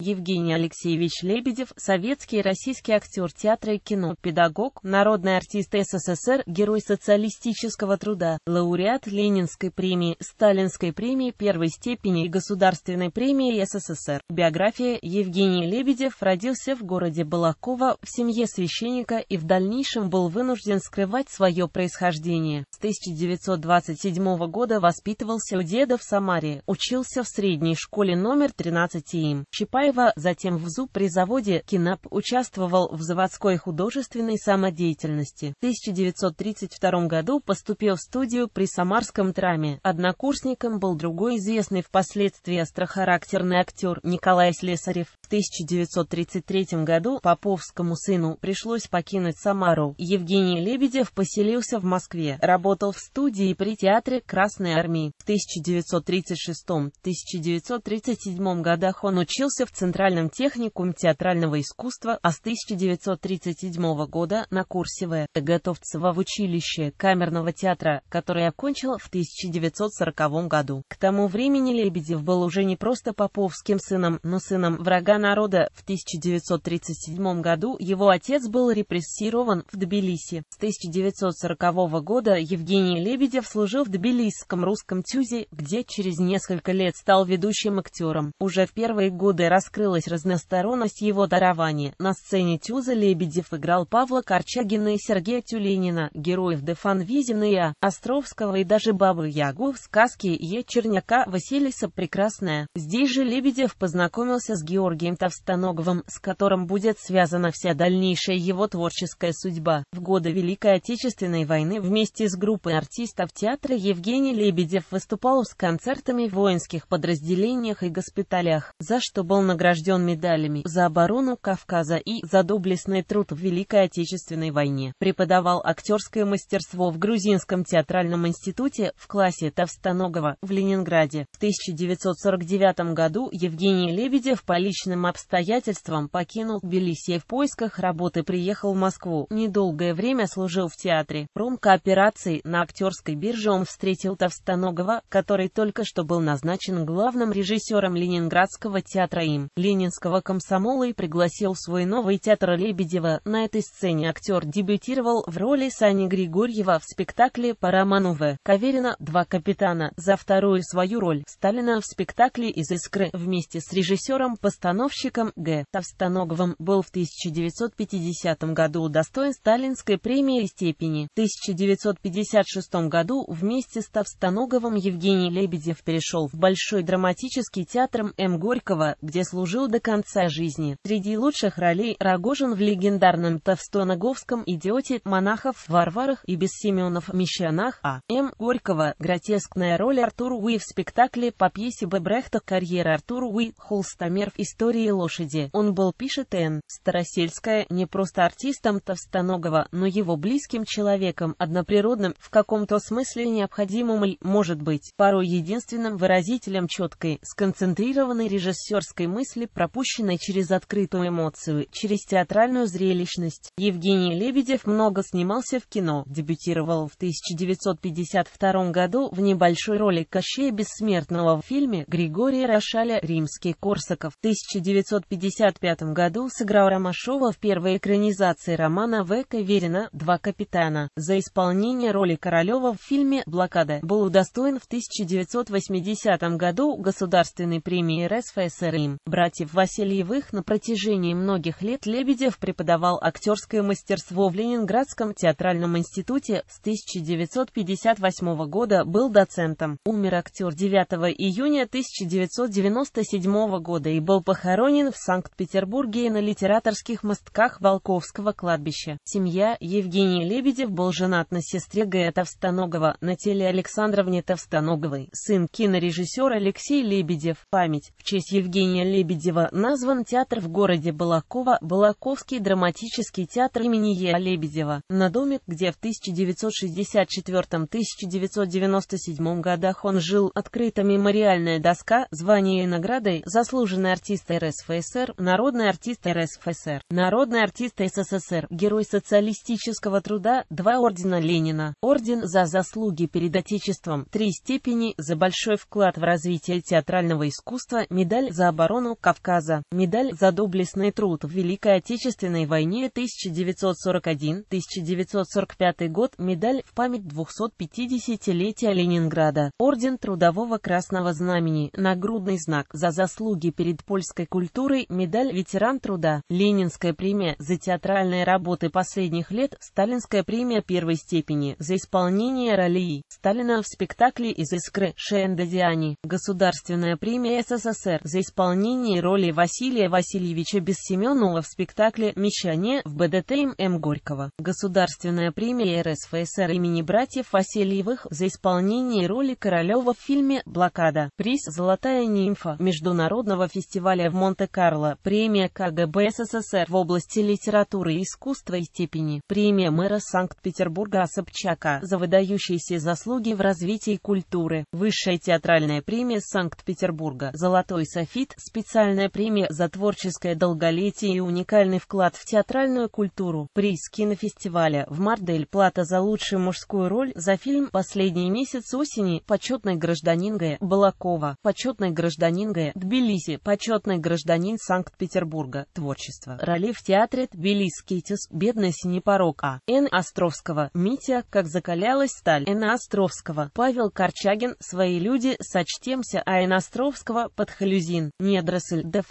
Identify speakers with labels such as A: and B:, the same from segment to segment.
A: Евгений Алексеевич Лебедев, советский и российский актер театра и кино, педагог, народный артист СССР, герой социалистического труда, лауреат Ленинской премии, Сталинской премии первой степени и Государственной премии СССР. Биография Евгений Лебедев родился в городе Балакова в семье священника и в дальнейшем был вынужден скрывать свое происхождение. С 1927 года воспитывался у деда в Самаре, учился в средней школе номер 13 им. Чапаев Караваева, затем в ЗУ при заводе «Кинап» участвовал в заводской художественной самодеятельности. В 1932 году поступил в студию при Самарском траме. Однокурсником был другой известный впоследствии острохарактерный актер Николай Слесарев. В 1933 году Поповскому сыну пришлось покинуть Самару. Евгений Лебедев поселился в Москве, работал в студии при театре Красной Армии. В 1936-1937 годах он учился в Центральном техникуме театрального искусства, а с 1937 года на курсе В. Готовцева в училище камерного театра, который окончил в 1940 году. К тому времени Лебедев был уже не просто поповским сыном, но сыном врага народа. В 1937 году его отец был репрессирован в Тбилиси. С 1940 года Евгений Лебедев служил в Тбилисском русском тюзе, где через несколько лет стал ведущим актером. Уже в первые годы рассказывал раскрылась разносторонность его дарования. На сцене Тюза Лебедев играл Павла Корчагина и Сергея Тюленина, героев Дефан Визина и А. Островского и даже Бабы Ягу в сказке Е. Черняка Василиса Прекрасная. Здесь же Лебедев познакомился с Георгием Товстоноговым, с которым будет связана вся дальнейшая его творческая судьба. В годы Великой Отечественной войны вместе с группой артистов театра Евгений Лебедев выступал с концертами в воинских подразделениях и госпиталях, за что был награжден награжден медалями за оборону Кавказа и за доблестный труд в Великой Отечественной войне. Преподавал актерское мастерство в Грузинском театральном институте в классе Товстоногова в Ленинграде. В 1949 году Евгений Лебедев по личным обстоятельствам покинул Тбилиси в поисках работы приехал в Москву. Недолгое время служил в театре. операции на актерской бирже он встретил Товстоногова, который только что был назначен главным режиссером Ленинградского театра им ленинского комсомола и пригласил в свой новый театр Лебедева. На этой сцене актер дебютировал в роли Сани Григорьева в спектакле по роману В. Каверина «Два капитана» за вторую свою роль Сталина в спектакле «Из искры» вместе с режиссером-постановщиком Г. Товстоноговым был в 1950 году удостоен Сталинской премии и степени. В 1956 году вместе с Товстоноговым Евгений Лебедев перешел в Большой драматический театр М. Горького, где служил служил до конца жизни. Среди лучших ролей Рогожин в легендарном Товстоноговском «Идиоте», «Монахов», «Варварах» и «Без Семенов» «Мещанах», А. М. Горького, гротескная роль Артура Уи в спектакле по пьесе Бебрехта «Карьера Артура Уи», «Холстомер» в «Истории лошади». Он был, пишет Н. Старосельская, не просто артистом Товстоногова, но его близким человеком, одноприродным, в каком-то смысле необходимым ль, может быть, порой единственным выразителем четкой, сконцентрированной режиссерской мысли мысли, пропущенной через открытую эмоцию, через театральную зрелищность. Евгений Лебедев много снимался в кино, дебютировал в 1952 году в небольшой роли Кощея Бессмертного в фильме Григория Рошаля «Римский Корсаков». В 1955 году сыграл Ромашова в первой экранизации романа В. Каверина «Два капитана». За исполнение роли Королева в фильме «Блокада» был удостоен в 1980 году Государственной премии РСФСР им братьев Васильевых на протяжении многих лет Лебедев преподавал актерское мастерство в Ленинградском театральном институте с 1958 года, был доцентом. Умер актер 9 июня 1997 года и был похоронен в Санкт-Петербурге на литераторских мостках Волковского кладбища. Семья Евгений Лебедев был женат на сестре Г. Товстоногова, на теле Александровне Товстоноговой, сын кинорежиссера Алексей Лебедев. Память в честь Евгения Лебедева Лебедева назван театр в городе Балакова, Балаковский драматический театр имени Е. Лебедева, на доме, где в 1964-1997 годах он жил, открыта мемориальная доска, звание и наградой, заслуженный артист РСФСР, народный артист РСФСР, народный артист СССР, герой социалистического труда, два ордена Ленина, орден за заслуги перед Отечеством, три степени, за большой вклад в развитие театрального искусства, медаль за оборону оборону Кавказа, медаль за доблестный труд в Великой Отечественной войне 1941-1945 год, медаль в память 250-летия Ленинграда, орден Трудового Красного Знамени, нагрудный знак за заслуги перед польской культурой, медаль «Ветеран труда», Ленинская премия за театральные работы последних лет, Сталинская премия первой степени за исполнение ролей Сталина в спектакле «Из искры» Шендазиани, Государственная премия СССР за исполнение исполнении роли Василия Васильевича Бессеменова в спектакле «Мещане» в БДТМ М. Горького. Государственная премия РСФСР имени братьев Васильевых за исполнение роли Королева в фильме «Блокада». Приз «Золотая нимфа» Международного фестиваля в Монте-Карло. Премия КГБ СССР в области литературы и искусства и степени. Премия мэра Санкт-Петербурга Собчака за выдающиеся заслуги в развитии культуры. Высшая театральная премия Санкт-Петербурга. Золотой софит. Специалист специальная премия за творческое долголетие и уникальный вклад в театральную культуру. Приз кинофестиваля в Мардель Плата за лучшую мужскую роль за фильм «Последний месяц осени» почетный гражданин Г. Балакова, почетный гражданин Г. Тбилиси, почетный гражданин Санкт-Петербурга. Творчество. Роли в театре Тбилисский тюс, бедный синепорог А. Н. Островского, Митя, как закалялась сталь. Н. Островского, Павел Корчагин, свои люди, сочтемся. А. Н. Островского, подхалюзин, недра Яросль де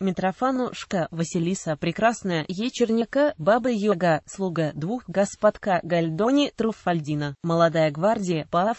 A: Митрофанушка, Василиса Прекрасная, Ечерняка, Баба Йога, Слуга двух, Господка Гальдони, Труфальдина, Молодая гвардия, по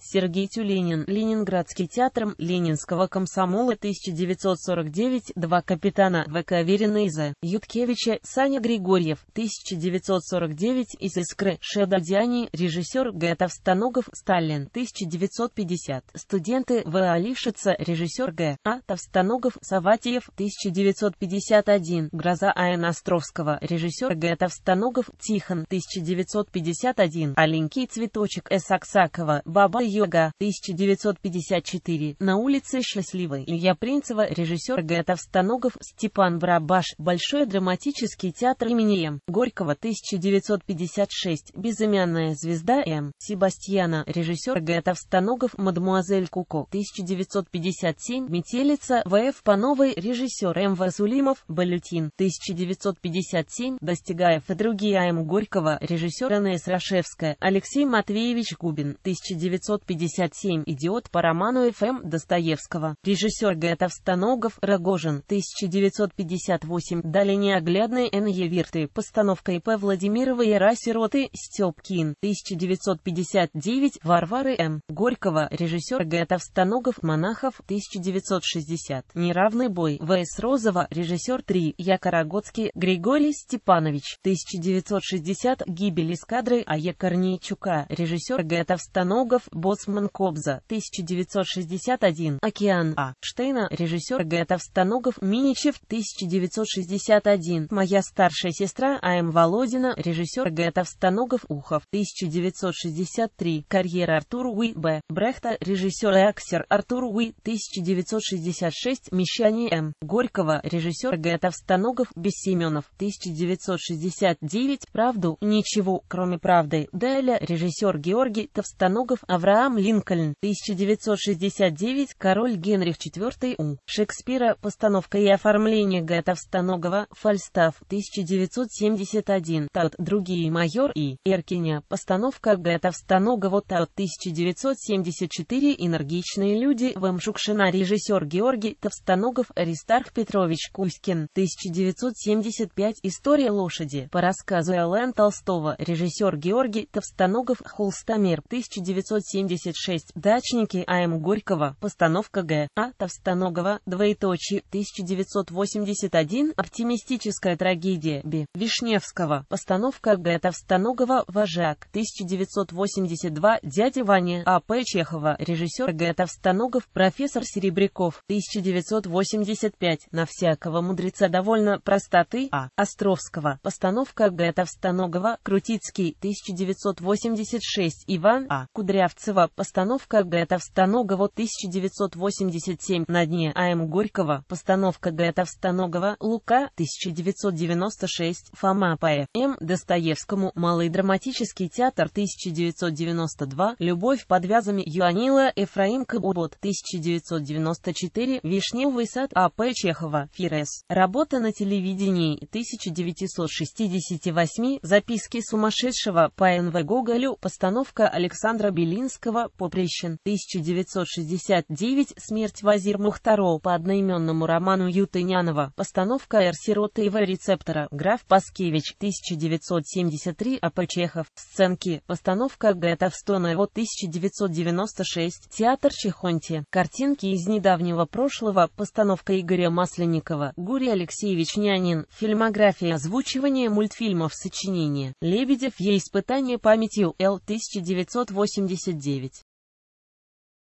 A: Сергей Тюленин, Ленинградский театр Ленинского комсомола 1949, два капитана ВК Веренеза, Юткевича, Саня Григорьев, 1949, из Искры, Шедадиани, режиссер Г. Товстоногов, Сталин, 1950, студенты В. Алишица, режиссер Г. А. Товстоногов, Тоногов, Саватиев, 1951, «Гроза А.Н. Островского», режиссер Гетов Станогов, Тихон, 1951, «Аленький цветочек» С. Аксакова, «Баба Йога», 1954, «На улице счастливой», Илья Принцева, режиссер Гетов Станогов, Степан Брабаш Большой драматический театр имени М. Горького, 1956, «Безымянная звезда М. Себастьяна», режиссер Гетов Станогов, «Мадмуазель Куко», 1957, «Метелица», в.Ф. по новой режиссер М. Васулимов, Балютин, 1957, Достигаев и другие А.М. Горького, режиссер Н.С. Рашевская, Алексей Матвеевич Губин, 1957, идиот по роману Ф.М. Достоевского, режиссер Г. Товстоногов, Рогожин, 1958, дали неоглядные Н.Е. Вирты, постановка И.П. Владимирова и Ра Сироты, Степкин, 1959, Варвары М. Горького, режиссер Г. Товстоногов, Монахов, 1960, 50. Неравный бой. В.С. Розова. Режиссер 3. Якорогодский. Григорий Степанович. 1960. Гибель эскадры А.Е. Корнейчука. Режиссер Гетов Станогов. Боцман Кобза. 1961. Океан А. Штейна. Режиссер Гетов Станогов. Миничев. 1961. Моя старшая сестра А.М. Володина. Режиссер Гетов Станогов. Ухов. 1963. Карьера Артур Уи. Б. Брехта. Режиссер и актер Артур Уи. 1966. 6. Мещане М. Горького, режиссер Г. Товстоногов, Бессеменов, 1969. Правду, ничего, кроме правды. Деля, режиссер Георгий Товстоногов, Авраам Линкольн, 1969. Король Генрих IV У. Шекспира, постановка и оформление Г. Товстоногова, Фальстав, 1971. Тат, другие майор и Эркиня, постановка Г. Товстоногова, Тат, 1974. Энергичные люди, В. М. Шукшина, режиссер Георгий Лошади, Товстоногов Аристарх Петрович Кузькин, 1975 История лошади, по рассказу Л.Н. Толстого, режиссер Георгий Товстоногов Холстомер, 1976 Дачники А.М. Горького, постановка Г. А. Товстоногова, двоеточие, 1981 Оптимистическая трагедия Б. Вишневского, постановка Г. Товстоногова Вожак, 1982 Дядя Ваня А.П. Чехова, режиссер Г. Товстоногов, профессор Серебряков, 1900 1985 на всякого мудреца довольно простоты А. Островского, постановка Г. Товстоногова, Крутицкий, 1986 Иван А. Кудрявцева, постановка Г. Товстоногова, 1987 на дне А.М. Горького, постановка Г. Товстоногова, Лука, 1996 Фома П. М. Достоевскому, Малый драматический театр, 1992 Любовь под вязами Юанила Ефраим Урод. 1994 Вишневый сад А.П. Чехова, Фирес. Работа на телевидении 1968, записки сумасшедшего по Н.В. Гоголю, постановка Александра Белинского, Попрещен, 1969, смерть Вазир Мухтарова по одноименному роману Ютынянова, постановка Р. Сирота В. Рецептора, граф Паскевич, 1973, А.П. Чехов, сценки, постановка Г. Товстона его 1996, театр Чехонти, картинки из недавнего прошлого, прошлого, постановка Игоря Масленникова, Гурий Алексеевич Нянин, фильмография, озвучивания мультфильмов, сочинение, Лебедев Е. Испытание памятью Л. 1989.